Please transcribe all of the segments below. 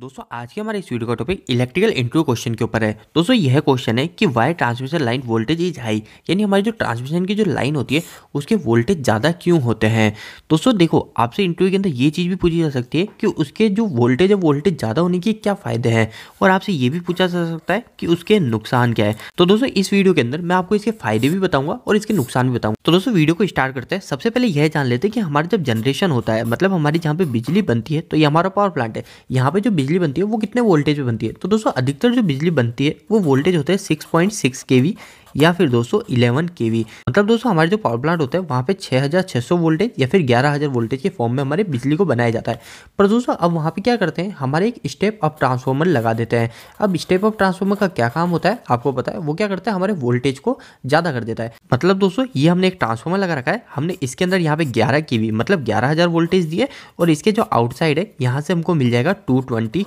दोस्तों आज की हमारे इस वीडियो का टॉपिक इलेक्ट्रिकल इंटरव्यू क्वेश्चन के ऊपर है दोस्तों यह क्वेश्चन है कि why transmission line voltage is high यानी हमारी जो ट्रांसमिशन की जो लाइन होती है उसके वोल्टेज ज़्यादा क्यों होते हैं दोस्तों देखो आपसे इंटरव्यू के अंदर ये चीज़ भी पूछी जा सकती है कि उसके जो वोल्टेज है वोल्टेज ज़्यादा होने के क्या फ़ायदे हैं और आपसे ये भी पूछा जा सकता है कि उसके नुकसान क्या है तो दोस्तों इस वीडियो के अंदर मैं आपको इसके फायदे भी बताऊंगा और इसके नुकसान भी बताऊंगा तो दोस्तों वीडियो को स्टार्ट करते हैं सबसे पहले यह जान लेते हैं कि हमारा जब जनरेशन होता है मतलब हमारी जहाँ पे बिजली बनती है तो ये हमारा पावर प्लांट है यहाँ पे जो बिजली बिजली बनती है वो कितने वोल्टेज पे बनती है तो दोस्तों अधिकतर जो बिजली बनती है वो वोल्टेज होता है six point six K V या फिर दोस्तों इलेवन के मतलब दोस्तों हमारे जो पावर प्लांट होता है वहाँ पे 6600 वोल्टेज या फिर 11000 वोल्टेज के फॉर्म में हमारे बिजली को बनाया जाता है पर दोस्तों अब वहाँ पे क्या करते हैं हमारे एक स्टेप अप ट्रांसफॉर्मर लगा देते हैं अब स्टेप अप ट्रांसफॉर्मर का क्या काम होता है आपको पता है वो क्या करता है हमारे वोल्टेज को ज़्यादा कर देता है मतलब दोस्तों ये हमने एक ट्रांसफॉर्मर लगा रखा है हमने इसके अंदर यहाँ पे ग्यारह के मतलब ग्यारह वोल्टेज दिए और इसके जो आउटसाइड है यहाँ से हमको मिल जाएगा टू ट्वेंटी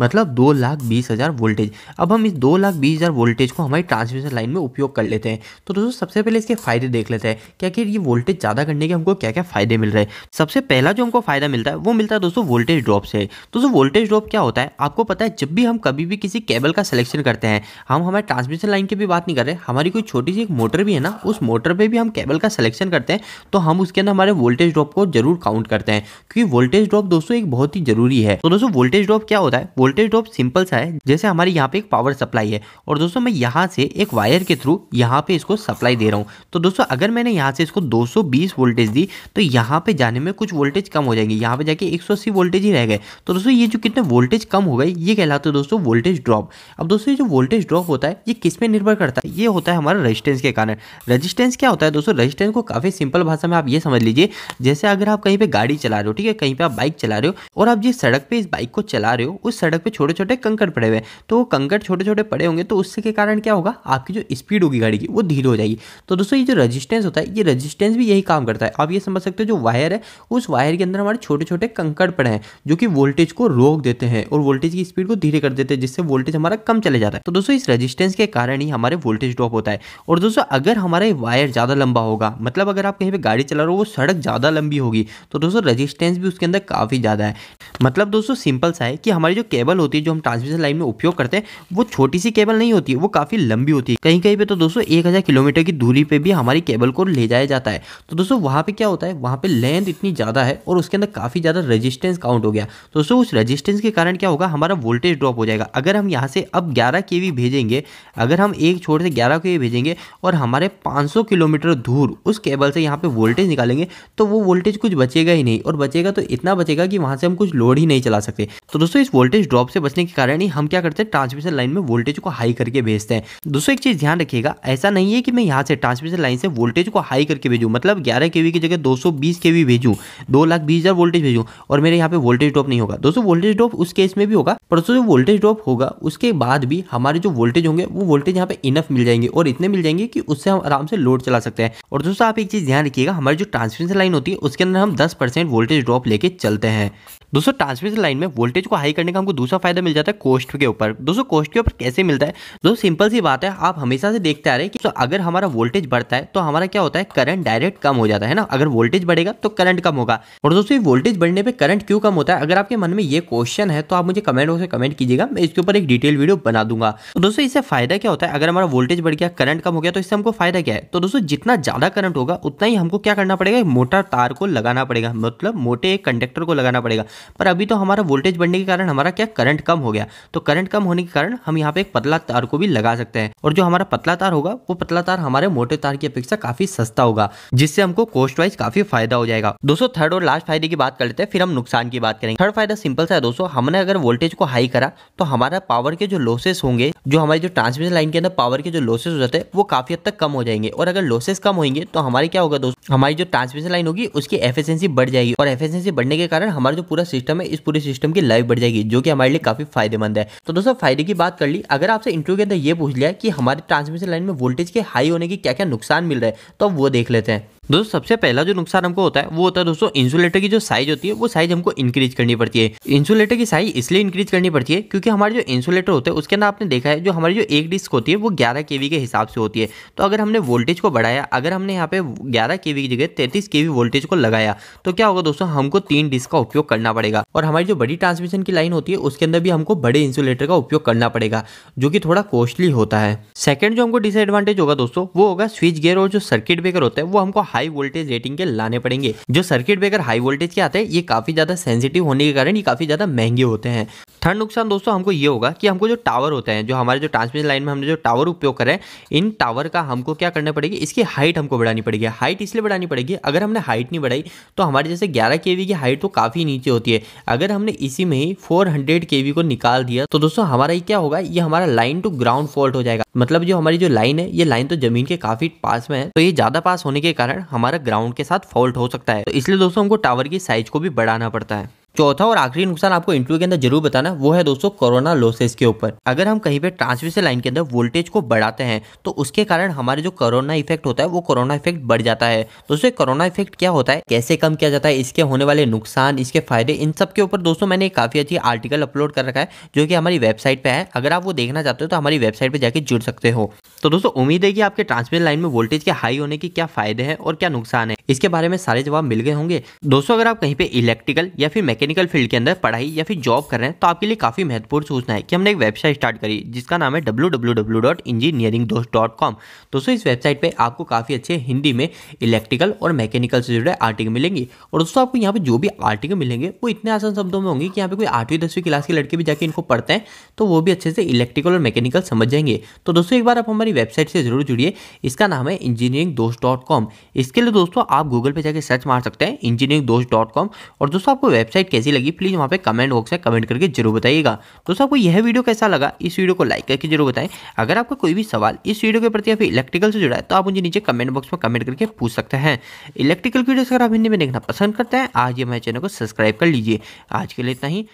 मतलब दो लाख बीस हज़ार वोल्टेज अब हम इस दो लाख बीस हज़ार वोल्टेज को हमारी ट्रांसमिशन लाइन लाइन में उपयोग कर लेते हैं तो दोस्तों सबसे पहले इसके फायदे देख लेते हैं कि ये वोल्टेज ज़्यादा करने के हमको क्या क्या फायदे मिल रहे हैं सबसे पहला जो हमको फायदा मिलता है वो मिलता है दोस्तों वोल्टेज ड्रॉप से दोस्तों वोल्टेज ड्रॉप क्या होता है आपको पता है जब भी हम कभी भी किसी केबल का सिलेक्शन करते हैं हम हमारे ट्रांसमिशन लाइन की भी बात नहीं कर रहे हमारी कोई छोटी सी एक मोटर भी है ना उस मोटर पर भी हम केबल का सिलेक्शन करते हैं तो हम उसके अंदर हमारे वोल्टेज ड्रॉप को जरूर काउंट करते हैं क्योंकि वोल्टेज ड्रॉप दोस्तों एक बहुत ही जरूरी है तो दोस्तों वोल्टेज ड्रॉप क्या होता है वोल्टेज ड्रॉप सिंपल सा है जैसे हमारे यहाँ पे एक पावर सप्लाई है और दोस्तों मैं यहाँ से एक वायर वायर के थ्रू यहाँ पे इसको सप्लाई दे रहा हूँ तो दोस्तों अगर मैंने यहाँ से इसको 220 वोल्टेज दी तो यहाँ पे जाने में कुछ वोल्टेज कम हो जाएंगे यहाँ पे जाके 180 वोल्टेज ही रह गए तो दोस्तों ये जो कितने वोल्टेज कम हो गए ये कहलाते हैं दोस्तों वोल्टेज ड्रॉप अब दोस्तों ये जो वोल्टेज ड्रॉप होता है ये किस पे निर्भर करता है ये होता है हमारा रजिस्टेंस के कारण रजिस्टेंस क्या होता है दोस्तों रजिस्टेंस को काफ़ी सिंपल भाषा में आप ये समझ लीजिए जैसे अगर आप कहीं पर गाड़ी चला रहे हो ठीक है कहीं पर आप बाइक चला रहे हो और आप जिस सड़क पर इस बाइक को चला रहे हो उस सड़क पर छोटे छोटे कंकड़ पड़े हुए तो वो कंकड़ छोटे छोटे पड़े होंगे तो उससे के कारण क्या होगा आपकी जो स्पीड होगी गाड़ी की वो धीरे हो जाएगी तो दोस्तों ये जो रजिस्टेंस होता है ये रजिस्टेंस भी यही काम करता है आप ये समझ सकते हो जो वायर है उस वायर के अंदर हमारे छोटे छोटे कंकड़ पड़े हैं जो कि वोल्टेज को रोक देते हैं और वोल्टेज की स्पीड को धीरे कर देते हैं जिससे वोल्टेज हमारा कम चले जाता है तो दोस्तों इस रजिस्टेंस के कारण ही हमारे वोल्टेज ड्रॉप होता है और दोस्तों अगर हमारा वायर ज़्यादा लंबा होगा मतलब अगर आप कहीं पर गाड़ी चला रहे हो वो सड़क ज़्यादा लंबी होगी तो दोस्तों रजिस्टेंस भी उसके अंदर काफ़ी ज़्यादा है मतलब दोस्तों सिंपल सा है कि हमारी जो केबल होती है जो हम ट्रांसमिशन लाइन में उपयोग करते हैं वो छोटी सी केबल नहीं होती है वो काफ़ी लंबी होती है कहीं कहीं कहीं पे तो दोस्तों एक हज़ार किलोमीटर की दूरी पे भी हमारी केबल को ले जाया जाता है तो दोस्तों वहाँ पे क्या होता है वहाँ पे लेंथ इतनी ज़्यादा है और उसके अंदर काफ़ी ज़्यादा रेजिस्टेंस काउंट हो गया तो दोस्तों उस रजिस्टेंस के कारण क्या होगा हमारा वोल्टेज ड्रॉप हो जाएगा अगर हम यहाँ से अब ग्यारह के भेजेंगे अगर हम एक छोर से ग्यारह के भेजेंगे और हमारे पाँच किलोमीटर दूर उस केबल से यहाँ पर वोल्टेज निकालेंगे तो वो वोल्टेज कुछ बचेगा ही नहीं और बचेगा तो इतना बचेगा कि वहाँ से हम कुछ लोड ही नहीं चला सकते तो दोस्तों इस वोल्टेज ड्रॉप से बचने के कारण ही हम क्या करते हैं ट्रांसमिशन लाइन में वोल्टेज को हाई करके भेजते हैं दोस्तों एक चीज़ ध्यान रखिएगा ऐसा नहीं है कि मैं यहाँ से ट्रांसमिशन लाइन से वोल्टेज को हाई करके भेजूँ मतलब ग्यारह के की जगह दो सौ बीस के वी भेजूँ दो लाख बीस हज़ार वोल्टेज भेजूँ और मेरे यहाँ पे वोल्टेज ड्रॉप नहीं होगा दोस्तों वोल्टेज ड्रॉप उस केस में भी होगा पर जो वोल्टेज ड्रॉप होगा उसके बाद भी हमारे जो वोल्टेज होंगे वो वोल्टेज यहाँ पे इनफ मिल जाएंगे और इतने मिल जाएंगे कि उससे हम आराम से लोड चला सकते हैं और दोस्तों आप एक चीज़ ध्यान रखिएगा हमारी जो ट्रांसमिशन लाइन होती है उसके अंदर हम दस वोल्टेज ड्रॉप लेके चलते हैं दोस्तों ट्रांसमिशन लाइन में वोल्टेज को हाई करने का हमको दूसरा फायदा मिल जाता है कोस्ट के ऊपर दोस्तों कोस्ट के ऊपर कैसे मिलता है दोस्तों सिंपल सी बात है आप हमेशा हमेशा से देखते आ रहे हैं कि तो अगर हमारा वोल्टेज बढ़ता है तो हमारा क्या होता है करंट डायरेक्ट कम हो जाता है ना अगर वोल्टेज बढ़ेगा तो करंट कम होगा और दोस्तों वोल्टेज बढ़ने पर करंट क्यों कम होता है अगर आपके मन में ये क्वेश्चन है तो आप मुझे कमेंट बॉक्स में कमेंट कीजिएगा मैं इसके ऊपर एक डिटेल वीडियो बना दूंगा तो दोस्तों इससे फायदा क्या होता है अगर हमारा वोल्टेज बढ़ गया करंट कम हो गया तो इससे हमको फायदा क्या है तो दोस्तों जितना ज्यादा करंट होगा उतना ही हमको क्या करना पड़ेगा मोटा तार को लगाना पड़ेगा मतलब मोटे एक कंडक्टर को लगाना पड़ेगा पर अभी तो हमारा वोल्टेज बढ़ने के कारण हमारा क्या करंट कम हो गया तो करंट कम होने के कारण हम यहाँ पे एक पतला तार को भी लगा सकते हैं और जो हमारा हमारा पतला तार होगा वो पतला तार हमारे मोटे तार की अपेक्षा काफी सस्ता होगा जिससे हमको कॉस्ट वाइज काफी फायदा हो जाएगा दोस्तों थर्ड और लास्ट फायदे की बात कर लेते हैं फिर हम नुकसान की बात करेंगे थर्ड फायदा सिंपल सा है दोस्तों हमने अगर वोल्टेज को हाई करा तो हमारा पावर के जो लॉसेस होंगे जो हमारी जो ट्रांसमिशन लाइन के अंदर पावर के जो लॉसेस हो जाते हैं वो काफी हद तक कम हो जाएंगे और अगर लॉसेस कम होंगे तो हमारे क्या होगा दोस्तों हमारी जो ट्रांसमिशन लाइन होगी उसकी एफिशियंसी बढ़ जाएगी और एफिशियंसी बढ़ने के कारण हमारा जो पूरा सिस्टम है इस पूरे सिस्टम की लाइफ बढ़ जाएगी जो कि हमारे लिए काफी फायदेमंद है तो दोस्तों फायदे की बात कर ली अगर आपसे इंटरव्यू के अंदर ये पूछ लिया कि हमारे ट्रांसमिशन लाइन में वोल्टेज के हाई होने के क्या क्या नुकसान मिल रहे हैं तो वो देख लेते हैं दोस्तों सबसे पहला जो नुकसान हमको होता है वो होता है दोस्तों इंसुलेटर की जो साइज होती है वो साइज हमको इंक्रीज करनी पड़ती है इंसुलेटर की साइज इसलिए इंक्रीज करनी पड़ती है क्योंकि हमारे जो इंसुलेटर होते हैं उसके अंदर आपने देखा है जो हमारी जो एक डिस्क होती है वो ग्यारह के के हिसाब से होती है तो अगर हमने वोल्टेज को बढ़ाया अगर हमने यहाँ पे ग्यारह के की जगह तैतीस के वोल्टेज को लगाया तो क्या होगा दोस्तों हमको तीन डिस्क का उपयोग करना पड़ेगा और हमारी जो बड़ी ट्रांसमिशन की लाइन होती है उसके अंदर भी हमको बड़े इंसुलेटर का उपयोग करना पड़ेगा जो कि थोड़ा कॉस्टली होता है सेकेंड जो हमको डिसएडवांटेज होगा दोस्तों वो होगा स्विच गेयर और जो सर्किट ब्रेकर होता है वो हमको हाई वोल्टेज रेटिंग के लाने पड़ेंगे जो सर्किट ब्रेकर हाई वोल्टेज के आते हैं ये काफी ज्यादा सेंसिटिव होने के कारण ये काफी ज्यादा महंगे होते हैं थर्ड नुकसान दोस्तों हमको ये होगा कि हमको जो टावर होते हैं जो हमारे जो ट्रांसमिशन लाइन में हमने जो टावर उपयोग करें इन टावर का हमको क्या करना पड़ेगा इसकी हाइट हमको बढ़ानी पड़ेगी हाइट इसलिए बढ़ानी पड़ेगी अगर हमने हाइट नहीं बढ़ाई तो हमारे जैसे ग्यारह के की हाइट तो काफ़ी नीचे होती है अगर हमने इसी में ही फोर हंड्रेड को निकाल दिया तो दोस्तों हमारा ये क्या होगा ये हमारा लाइन टू ग्राउंड फॉल्ट हो जाएगा मतलब जो हमारी जो लाइन है ये लाइन तो जमीन के काफी पास में है तो ये ज्यादा पास होने के कारण हमारा ग्राउंड के साथ फॉल्ट हो सकता है तो इसलिए दोस्तों हमको टावर की साइज को भी बढ़ाना पड़ता है चौथा और आखिरी नुकसान आपको इंटरव्यू के अंदर जरूर बताना वो है दोस्तों कोरोना लॉसेस के ऊपर अगर हम कहीं पे ट्रांसमिशन लाइन के अंदर वोल्टेज को बढ़ाते हैं तो उसके कारण हमारे जो कोरोना इफेक्ट होता है वो कोरोना इफेक्ट बढ़ जाता है दोस्तों कोरोना इफेक्ट क्या होता है कैसे कम किया जाता है इसके होने वाले नुकसान इसके फायदे इन सब के ऊपर दोस्तों मैंने काफी अच्छी आर्टिकल अपलोड कर रखा है जो की हमारी वेबसाइट पे है अगर आप वो देखना चाहते हो तो हमारी वेबसाइट पर जाकर जुड़ सकते हो तो दोस्तों उम्मीद है कि आपके ट्रांसमिशन लाइन में वोल्टेज के हाई होने के क्या फायदे हैं और क्या नुकसान है इसके बारे में सारे जवाब मिल गए होंगे दोस्तों अगर आप कहीं पे इलेक्ट्रिकल या फिर मैकेनिकल फील्ड के अंदर पढ़ाई या फिर जॉब कर रहे हैं तो आपके लिए काफ़ी महत्वपूर्ण सूचना है कि हमने एक वेबसाइट स्टार्ट करी जिसका नाम है W W W dot engineering दोस्त डॉट कॉम दोस्तों इस वेबसाइट पर आपको काफ़ी अच्छे हिंदी में इलेक्ट्रिकल और मैकेनिकल से जुड़े आर्टिकल मिलेंगे और दोस्तों आपको यहाँ पर जो भी आर्टिकल मिलेंगे वो इतने आसान शब्दों में होंगे कि यहाँ पे कोई आठवीं दसवीं क्लास के लड़के भी जाकर इनको पढ़ते हैं तो वो भी अच्छे से इलेक्ट्रिकल और मैकेनिकल समझ जाएंगे तो दोस्तों एक बार आप हमारी वेबसाइट से जरूर जुड़िए इसका नाम है इंजीनियरिंग दोस्त डॉट कॉम इसके लिए दोस्तों आप गूगल पर जाकर सर्च मार सकते हैं इंजीनियरिंग दोस्त डॉट कॉम और दोस्तों आपको वेबसाइट कैसी लगी प्लीज़ वहाँ पे कमेंट बॉक्स में कमेंट करके जरूर बताइएगा दोस्तों आपको यह वीडियो कैसा लगा इस वीडियो को लाइक करके जरूर बताएं अगर आपका कोई भी सवाल इस वीडियो के प्रति या फिर इलेक्ट्रिकल से जुड़ा है तो आप मुझे नीचे कमेंट बॉक्स में कमेंट करके पूछ सकते हैं इलेक्ट्रिकल वीडियो अगर आप हिंदी में देखना पसंद करते हैं आज ये हमारे चैनल को सब्सक्राइब कर लीजिए आज के लिए इतना ही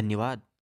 धन्यवाद